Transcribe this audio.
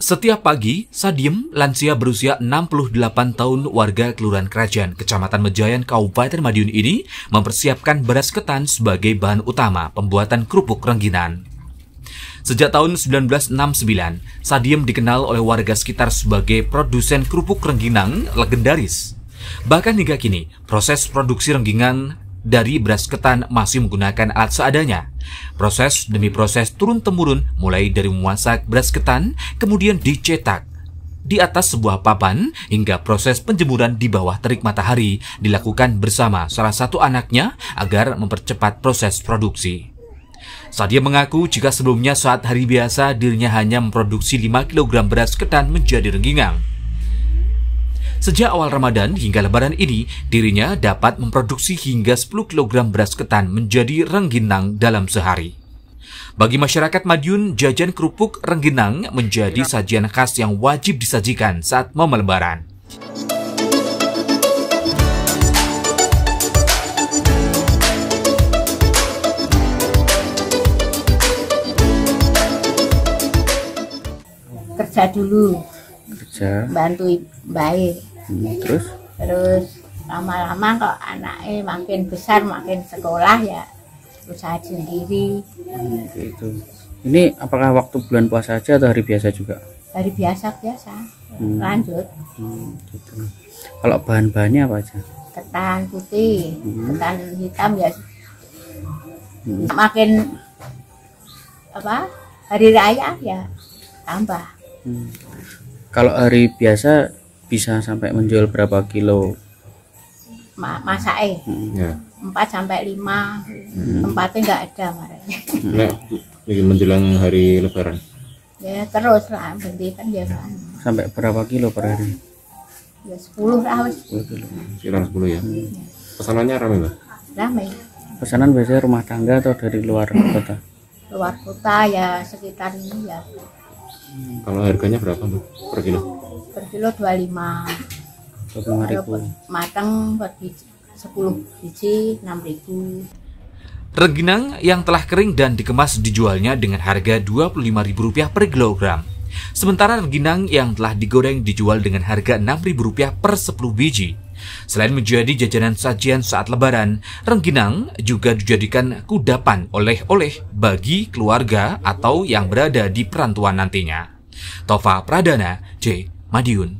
Setiap pagi, Sadiem, lansia berusia 68 tahun warga Kelurahan Kerajaan, Kecamatan Mejayan, Kabupaten Madiun ini mempersiapkan beras ketan sebagai bahan utama pembuatan kerupuk rengginan. Sejak tahun 1969, Sadiem dikenal oleh warga sekitar sebagai produsen kerupuk rengginang legendaris. Bahkan hingga kini, proses produksi rengginang dari beras ketan masih menggunakan alat seadanya, Proses demi proses turun-temurun mulai dari memasak beras ketan, kemudian dicetak, di atas sebuah papan hingga proses penjemuran di bawah terik matahari dilakukan bersama salah satu anaknya agar mempercepat proses produksi. Sadia mengaku jika sebelumnya saat hari biasa dirinya hanya memproduksi 5 kg beras ketan menjadi rengginang. Sejak awal Ramadan hingga lebaran ini, dirinya dapat memproduksi hingga 10 kg beras ketan menjadi rengginang dalam sehari. Bagi masyarakat Madiun, jajan kerupuk rengginang menjadi sajian khas yang wajib disajikan saat momen lebaran. Kerja dulu. Kerja. Bantu baik hmm, terus terus lama-lama kok anaknya makin besar makin sekolah ya usaha sendiri hmm, gitu ini apakah waktu bulan puasa aja atau hari biasa juga hari biasa biasa hmm. lanjut hmm, gitu. kalau bahan-bahannya apa aja ketan putih hmm. ketan hitam ya hmm. makin apa hari raya ya tambah hmm. kalau hari biasa bisa sampai menjual berapa kilo masak eh hmm. ya. sampai lima. hmm. tempatnya nggak ada marahnya hmm. nah, lagi menjelang hari lebaran ya terus lah berhenti kan ya kan sampai berapa kilo per hari ya sepuluh lah Sepuluh, kilo sekitar sepuluh ya hmm. pesanannya ramai mbak ramai pesanan biasanya rumah tangga atau dari luar kota luar kota ya sekitar ini ya kalau harganya berapa mbak per kilo per kilo 25 25000 matang per biji, 10 biji 6000 ribu Reginang yang telah kering dan dikemas dijualnya dengan harga Rp25.000 per kilogram. Sementara reginang yang telah digoreng dijual dengan harga Rp6.000 per 10 biji. Selain menjadi jajanan sajian saat lebaran, rengginang juga dijadikan kudapan oleh-oleh bagi keluarga atau yang berada di perantuan nantinya. Tova Pradana, J. Madiun